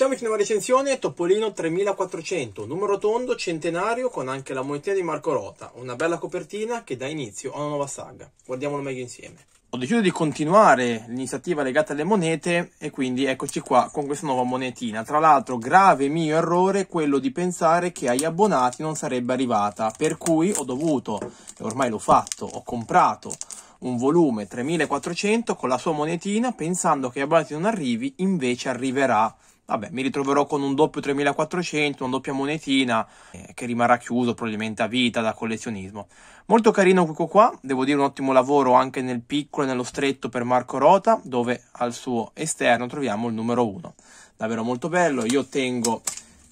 Ciao amici nuova recensione, Topolino 3400, numero tondo, centenario con anche la monetina di Marco Rota, una bella copertina che dà inizio a una nuova saga. Guardiamolo meglio insieme. Ho deciso di continuare l'iniziativa legata alle monete e quindi eccoci qua con questa nuova monetina. Tra l'altro grave mio errore quello di pensare che agli abbonati non sarebbe arrivata, per cui ho dovuto, e ormai l'ho fatto, ho comprato un volume 3400 con la sua monetina pensando che agli abbonati non arrivi, invece arriverà vabbè, mi ritroverò con un doppio 3400, una doppia monetina eh, che rimarrà chiuso probabilmente a vita da collezionismo. Molto carino questo qua, devo dire un ottimo lavoro anche nel piccolo e nello stretto per Marco Rota, dove al suo esterno troviamo il numero 1. Davvero molto bello, io tengo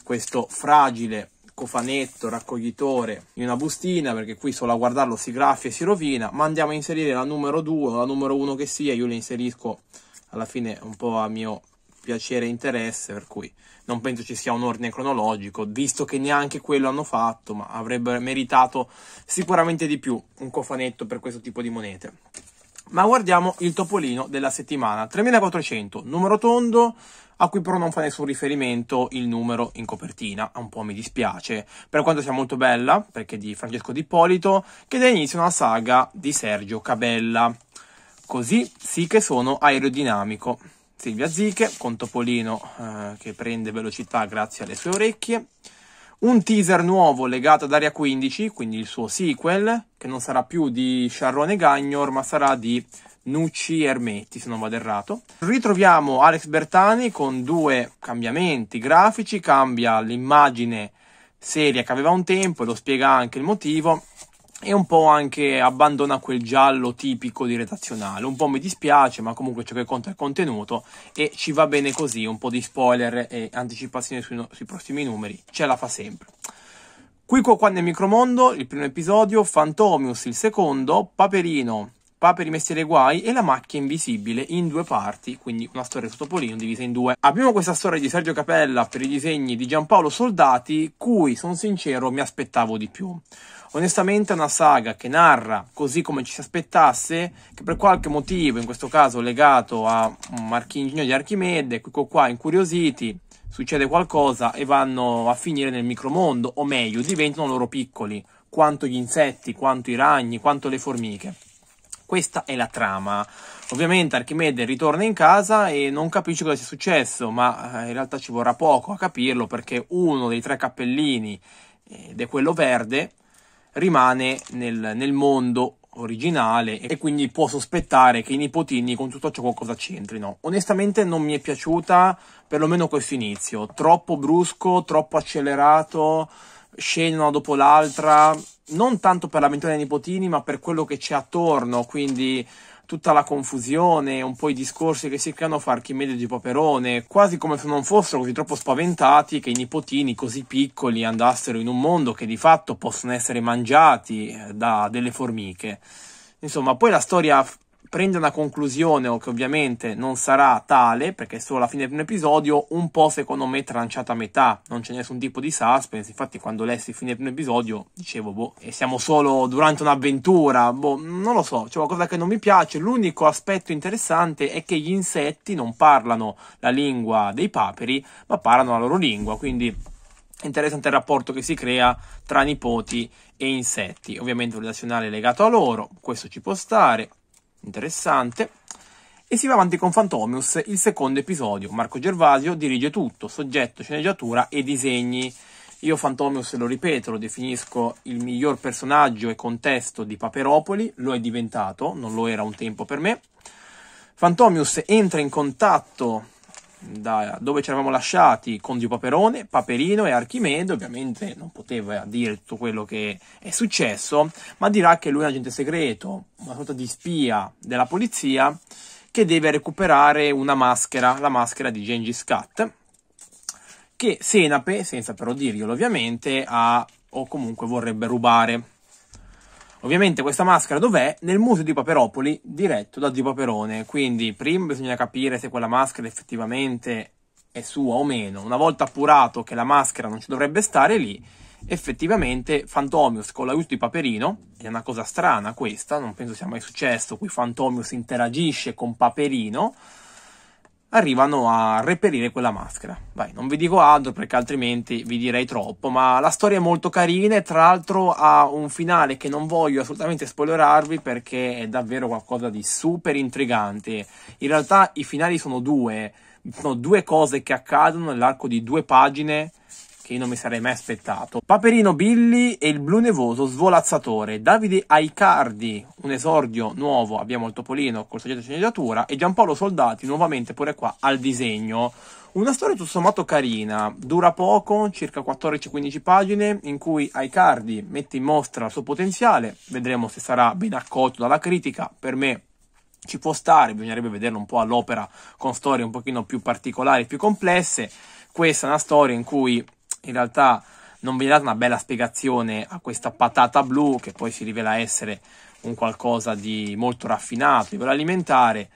questo fragile cofanetto raccoglitore in una bustina perché qui solo a guardarlo si graffia e si rovina ma andiamo a inserire la numero 2 o la numero 1 che sia io le inserisco alla fine un po' a mio piacere e interesse, per cui non penso ci sia un ordine cronologico, visto che neanche quello hanno fatto, ma avrebbe meritato sicuramente di più un cofanetto per questo tipo di monete. Ma guardiamo il topolino della settimana, 3400, numero tondo, a cui però non fa nessun riferimento il numero in copertina, un po' mi dispiace, per quanto sia molto bella, perché è di Francesco D'Ippolito, che dà inizio a una saga di Sergio Cabella. Così sì che sono aerodinamico. Silvia Ziche, con Topolino eh, che prende velocità grazie alle sue orecchie. Un teaser nuovo legato ad Aria 15, quindi il suo sequel, che non sarà più di Sciarrone Gagnor, ma sarà di Nucci Ermetti, se non vado errato. Ritroviamo Alex Bertani con due cambiamenti grafici, cambia l'immagine seria che aveva un tempo, e lo spiega anche il motivo, e un po' anche abbandona quel giallo tipico di redazionale. Un po' mi dispiace, ma comunque ciò che conta è il contenuto e ci va bene così, un po' di spoiler e anticipazione sui, no- sui prossimi numeri, ce la fa sempre. Qui qua nel micromondo, il primo episodio, Fantomius il secondo, Paperino cappa per i mestieri guai e la macchia invisibile in due parti, quindi una storia sotto Polino divisa in due. Abbiamo questa storia di Sergio Capella per i disegni di Giampaolo Soldati, cui, sono sincero, mi aspettavo di più. Onestamente è una saga che narra, così come ci si aspettasse, che per qualche motivo, in questo caso legato a un Marchingegno di Archimede, ecco qua incuriositi, succede qualcosa e vanno a finire nel micromondo, o meglio, diventano loro piccoli, quanto gli insetti, quanto i ragni, quanto le formiche. Questa è la trama. Ovviamente Archimede ritorna in casa e non capisce cosa sia successo, ma eh, in realtà ci vorrà poco a capirlo perché uno dei tre cappellini, ed è quello verde, rimane nel, nel mondo originale e quindi può sospettare che i nipotini con tutto ciò qualcosa c'entrino. Onestamente non mi è piaciuta perlomeno questo inizio, troppo brusco, troppo accelerato scene una dopo l'altra, non tanto per l'avventura dei nipotini, ma per quello che c'è attorno, quindi tutta la confusione, un po' i discorsi che si creano fra Archimede e di Paperone, quasi come se non fossero così troppo spaventati che i nipotini così piccoli andassero in un mondo che di fatto possono essere mangiati eh, da delle formiche. Insomma, poi la storia prende una conclusione o che ovviamente non sarà tale, perché è solo la fine di un episodio, un po' secondo me tranciata a metà, non c'è nessun tipo di suspense, infatti quando lessi il fine di un episodio dicevo, boh, e siamo solo durante un'avventura, boh, non lo so, c'è qualcosa che non mi piace, l'unico aspetto interessante è che gli insetti non parlano la lingua dei paperi, ma parlano la loro lingua, quindi è interessante il rapporto che si crea tra nipoti e insetti, ovviamente un relazionale legato a loro, questo ci può stare, Interessante. E si va avanti con Fantomius, il secondo episodio. Marco Gervasio dirige tutto, soggetto, sceneggiatura e disegni. Io Fantomius, lo ripeto, lo definisco il miglior personaggio e contesto di Paperopoli, lo è diventato, non lo era un tempo per me. Fantomius entra in contatto da dove ci eravamo lasciati con Dio Paperone, Paperino e Archimede, ovviamente non poteva dire tutto quello che è successo, ma dirà che lui è un agente segreto, una sorta di spia della polizia che deve recuperare una maschera, la maschera di Gengis Cat, che Senape, senza però dirglielo ovviamente, ha o comunque vorrebbe rubare. Ovviamente questa maschera dov'è? Nel museo di Paperopoli diretto da Dio Paperone, quindi prima bisogna capire se quella maschera effettivamente è sua o meno. Una volta appurato che la maschera non ci dovrebbe stare lì, effettivamente Fantomius con l'aiuto di Paperino, è una cosa strana questa, non penso sia mai successo, qui Fantomius interagisce con Paperino, arrivano a reperire quella maschera. Vai, non vi dico altro perché altrimenti vi direi troppo, ma la storia è molto carina e tra l'altro ha un finale che non voglio assolutamente spoilerarvi perché è davvero qualcosa di super intrigante. In realtà i finali sono due, sono due cose che accadono nell'arco di due pagine che io non mi sarei mai aspettato. Paperino Billy e il blu nevoso svolazzatore. Davide Aicardi, un esordio nuovo, abbiamo il topolino col soggetto di sceneggiatura e Giampaolo Soldati nuovamente pure qua al disegno. Una storia tutto sommato carina, dura poco, circa 14-15 pagine, in cui Aicardi mette in mostra il suo potenziale, vedremo se sarà ben accolto dalla critica, per me ci può stare, bisognerebbe vederlo un po' all'opera con storie un pochino più particolari, più complesse. Questa è una storia in cui in realtà non viene data una bella spiegazione a questa patata blu che poi si rivela essere un qualcosa di molto raffinato, di alimentare,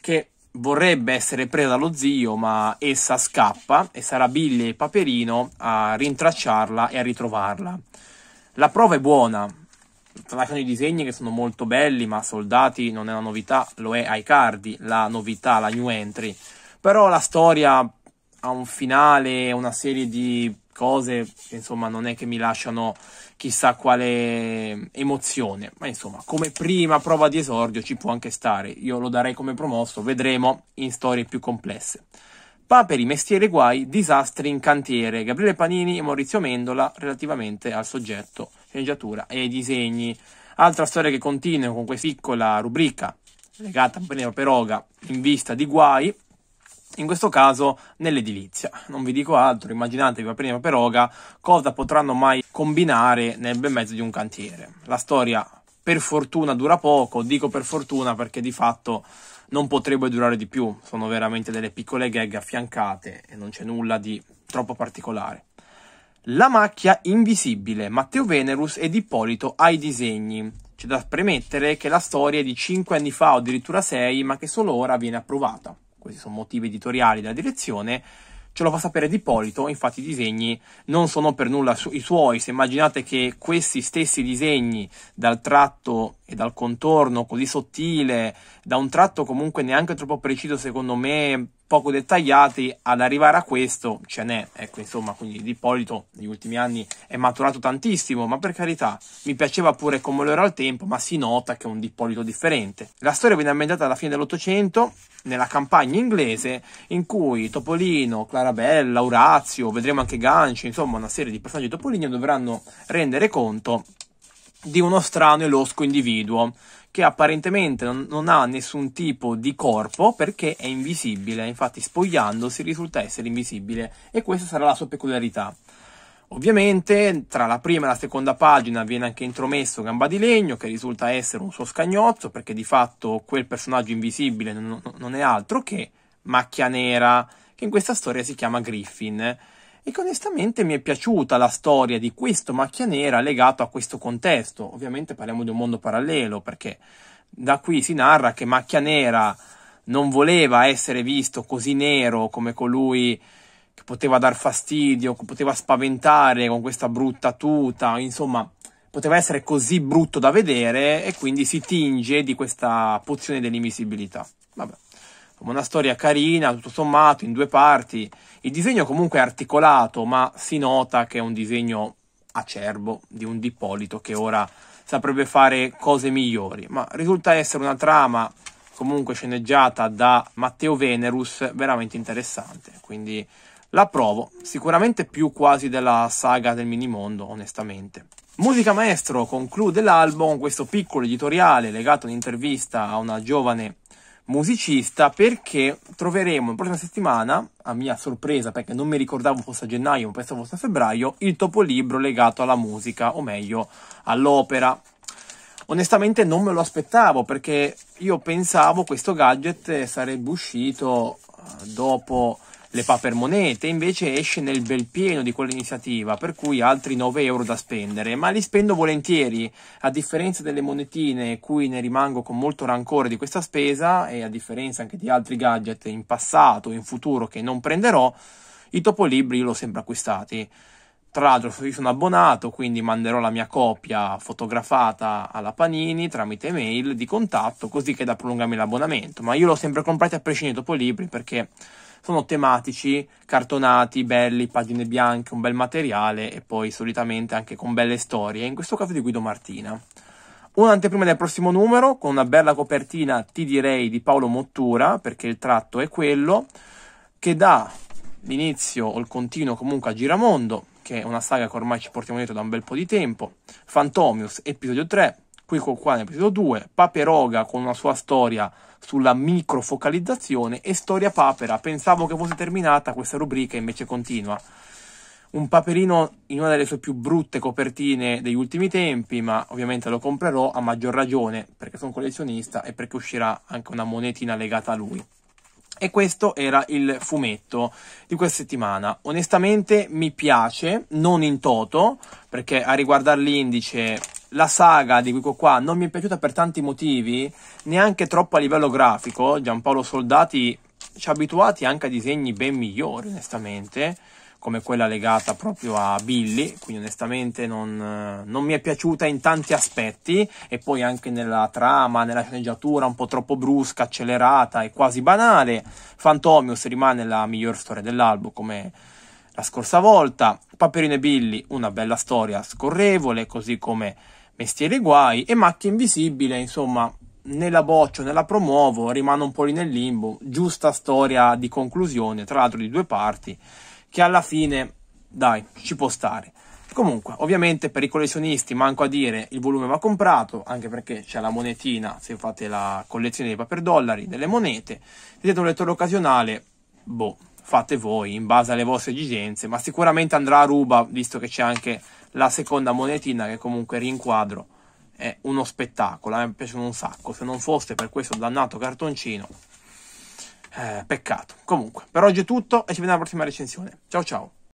che vorrebbe essere presa dallo zio, ma essa scappa e sarà Billy e Paperino a rintracciarla e a ritrovarla. La prova è buona, tralasciano i disegni che sono molto belli, ma Soldati non è una novità, lo è ai cardi, la novità, la new entry. Però la storia ha un finale, una serie di cose che insomma non è che mi lasciano chissà quale emozione, ma insomma come prima prova di esordio ci può anche stare, io lo darei come promosso, vedremo in storie più complesse. Paperi, mestieri guai, disastri in cantiere, Gabriele Panini e Maurizio Mendola relativamente al soggetto, sceneggiatura e ai disegni. Altra storia che continua con questa piccola rubrica legata a Benevro Peroga in vista di guai, in questo caso nell'edilizia. Non vi dico altro, immaginatevi a prima peroga cosa potranno mai combinare nel bel mezzo di un cantiere. La storia per fortuna dura poco, dico per fortuna perché di fatto non potrebbe durare di più, sono veramente delle piccole gag affiancate e non c'è nulla di troppo particolare. La macchia invisibile, Matteo Venerus ed Ippolito ai disegni. C'è da premettere che la storia è di 5 anni fa o addirittura 6, ma che solo ora viene approvata questi sono motivi editoriali della direzione, ce lo fa sapere Di Polito, infatti i disegni non sono per nulla su- i suoi, se immaginate che questi stessi disegni dal tratto e dal contorno così sottile, da un tratto comunque neanche troppo preciso secondo me, poco dettagliati, ad arrivare a questo ce n'è. Ecco, insomma, quindi l'Ippolito negli ultimi anni è maturato tantissimo, ma per carità, mi piaceva pure come lo era al tempo, ma si nota che è un Ippolito differente. La storia viene ammendata alla fine dell'Ottocento, nella campagna inglese, in cui Topolino, Clarabella, Orazio, vedremo anche Gancio, insomma una serie di personaggi di Topolino dovranno rendere conto di uno strano e losco individuo che apparentemente non, non, ha nessun tipo di corpo perché è invisibile, infatti spogliandosi risulta essere invisibile e questa sarà la sua peculiarità. Ovviamente tra la prima e la seconda pagina viene anche intromesso Gamba di Legno che risulta essere un suo scagnozzo perché di fatto quel personaggio invisibile non, non è altro che Macchia Nera che in questa storia si chiama Griffin e che onestamente mi è piaciuta la storia di questo macchia nera legato a questo contesto. Ovviamente parliamo di un mondo parallelo perché da qui si narra che macchia nera non voleva essere visto così nero come colui che poteva dar fastidio, che poteva spaventare con questa brutta tuta, insomma, poteva essere così brutto da vedere e quindi si tinge di questa pozione dell'invisibilità. Vabbè. Come una storia carina, tutto sommato, in due parti. Il disegno comunque è articolato, ma si nota che è un disegno acerbo di un Dippolito che ora saprebbe fare cose migliori. Ma risulta essere una trama comunque sceneggiata da Matteo Venerus veramente interessante. Quindi la provo, sicuramente più quasi della saga del minimondo, onestamente. Musica Maestro conclude l'album questo piccolo editoriale legato a un'intervista a una giovane musicista perché troveremo la prossima settimana, a mia sorpresa perché non mi ricordavo fosse a gennaio, ma pensavo fosse a febbraio, il topolibro legato alla musica, o meglio all'opera. Onestamente non me lo aspettavo perché io pensavo questo gadget sarebbe uscito eh, dopo le paper monete invece esce nel bel pieno di quell'iniziativa, per cui altri 9 euro da spendere, ma li spendo volentieri, a differenza delle monetine cui ne rimango con molto rancore di questa spesa e a differenza anche di altri gadget in passato o in futuro che non prenderò, i topolibri io l'ho sempre acquistati. Tra l'altro io sono abbonato, quindi manderò la mia copia fotografata alla Panini tramite mail di contatto, così che da prolungarmi l'abbonamento, ma io l'ho sempre comprato a prescindere i topolibri perché sono tematici, cartonati, belli, pagine bianche, un bel materiale e poi solitamente anche con belle storie, in questo caso di Guido Martina. Un'anteprima del prossimo numero con una bella copertina, ti direi, di Paolo Mottura, perché il tratto è quello, che dà l'inizio o il continuo comunque a Giramondo, che è una saga che ormai ci portiamo dietro da un bel po' di tempo, Fantomius, episodio 3, qui con qua nell'episodio 2, Paperoga con una sua storia sulla microfocalizzazione e Storia Papera. Pensavo che fosse terminata questa rubrica, invece continua. Un paperino in una delle sue più brutte copertine degli ultimi tempi, ma ovviamente lo comprerò a maggior ragione perché sono collezionista e perché uscirà anche una monetina legata a lui. E questo era il fumetto di questa settimana. Onestamente mi piace, non in toto, perché a riguardare l'indice la saga di Quico qua non mi è piaciuta per tanti motivi, neanche troppo a livello grafico. Giampaolo Soldati ci ha abituati anche a disegni ben migliori, onestamente, come quella legata proprio a Billy, quindi onestamente non, non mi è piaciuta in tanti aspetti, e poi anche nella trama, nella sceneggiatura un po' troppo brusca, accelerata e quasi banale. Fantomius rimane la miglior storia dell'album, come la scorsa volta. Paperino e Billy, una bella storia scorrevole, così come Mestiere guai e Matti Invisibile, insomma, nella boccio nella promuovo, rimane un po' lì nel limbo. Giusta storia di conclusione, tra l'altro di due parti, che alla fine, dai, ci può stare. Comunque, ovviamente per i collezionisti manco a dire il volume va comprato, anche perché c'è la monetina, se fate la collezione dei paper dollari, delle monete, vedete un lettore occasionale, boh, fate voi in base alle vostre esigenze, ma sicuramente andrà a ruba, visto che c'è anche la seconda monetina che comunque rinquadro è uno spettacolo, eh, mi piacciono un sacco, se non fosse per questo dannato cartoncino, eh, peccato. Comunque, per oggi è tutto e ci vediamo alla prossima recensione. Ciao ciao!